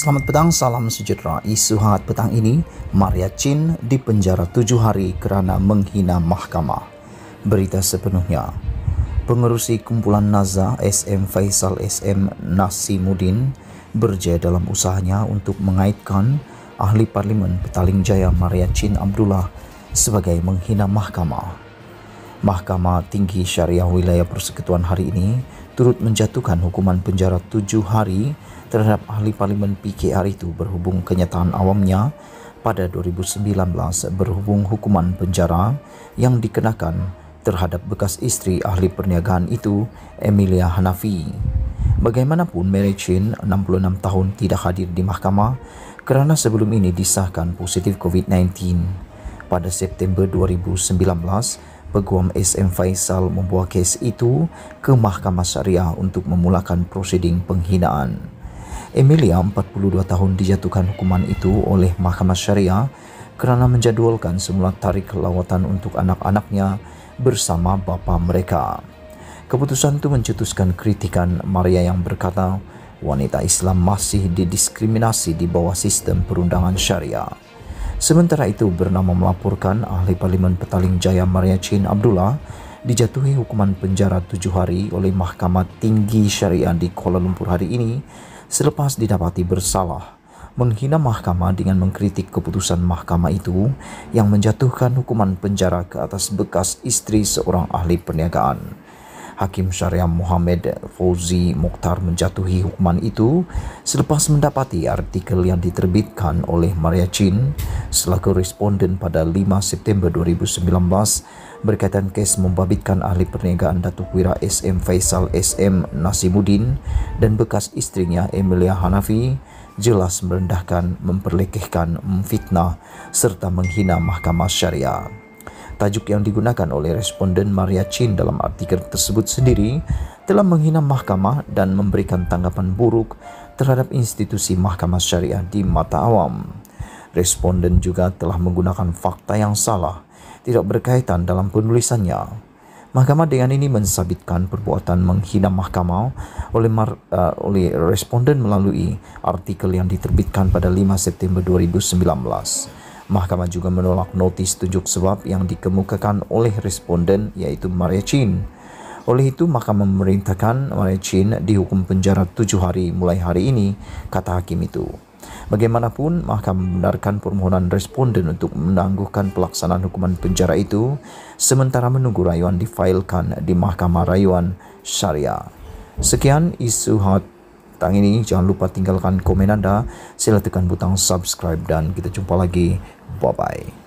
Selamat petang, salam sejahtera. Isu hangat petang ini, Maria Chin dipenjara tujuh hari kerana menghina mahkamah. Berita sepenuhnya. Pengerusi kumpulan NAZA SM Faisal SM Nasimuddin berjaya dalam usahanya untuk mengaitkan ahli parlimen Petaling Jaya Maria Chin Abdullah sebagai menghina mahkamah. Mahkamah Tinggi Syariah Wilayah Persekutuan hari ini turut menjatuhkan hukuman penjara tujuh hari terhadap ahli parlimen PKR itu berhubung kenyataan awamnya pada 2019 berhubung hukuman penjara yang dikenakan terhadap bekas istri ahli perniagaan itu Emilia Hanafi. Bagaimanapun Mary Chin 66 tahun tidak hadir di mahkamah kerana sebelum ini disahkan positif COVID-19. Pada September 2019, Peguam SM Faisal membawa kes itu ke Mahkamah Syariah untuk memulakan prosiding penghinaan. Emilia, 42 tahun, dijatuhkan hukuman itu oleh Mahkamah Syariah kerana menjadualkan semula tarik lawatan untuk anak-anaknya bersama bapa mereka. Keputusan itu mencetuskan kritikan Maria yang berkata, wanita Islam masih didiskriminasi di bawah sistem perundangan syariah. Sementara itu bernama melaporkan ahli Parlimen Petaling Jaya Maria Chin Abdullah dijatuhi hukuman penjara tujuh hari oleh Mahkamah Tinggi Syariah di Kuala Lumpur hari ini selepas didapati bersalah menghina mahkamah dengan mengkritik keputusan mahkamah itu yang menjatuhkan hukuman penjara ke atas bekas istri seorang ahli perniagaan. Hakim Syariah Muhammad Fauzi Mukhtar menjatuhi hukuman itu selepas mendapati artikel yang diterbitkan oleh Maria Chin selaku responden pada 5 September 2019 berkaitan kes membabitkan ahli perniagaan Datuk Wira SM Faisal SM Nasimuddin dan bekas istrinya Emilia Hanafi jelas merendahkan, memperlekehkan, memfitnah serta menghina mahkamah syariah. Tajuk yang digunakan oleh responden Maria Chin dalam artikel tersebut sendiri telah menghina mahkamah dan memberikan tanggapan buruk terhadap institusi mahkamah syariah di mata awam. Responden juga telah menggunakan fakta yang salah, tidak berkaitan dalam penulisannya. Mahkamah dengan ini mensabitkan perbuatan menghina mahkamah oleh, mar, uh, oleh responden melalui artikel yang diterbitkan pada 5 September 2019. Mahkamah juga menolak notis tunjuk sebab yang dikemukakan oleh responden yaitu Maria Chin. Oleh itu, Mahkamah memerintahkan Maria Chin dihukum penjara tujuh hari mulai hari ini, kata hakim itu. Bagaimanapun, Mahkamah membenarkan permohonan responden untuk menangguhkan pelaksanaan hukuman penjara itu, sementara menunggu rayuan difailkan di Mahkamah Rayuan Syariah. Sekian isu hot petang ini jangan lupa tinggalkan komen anda sila tekan butang subscribe dan kita jumpa lagi bye bye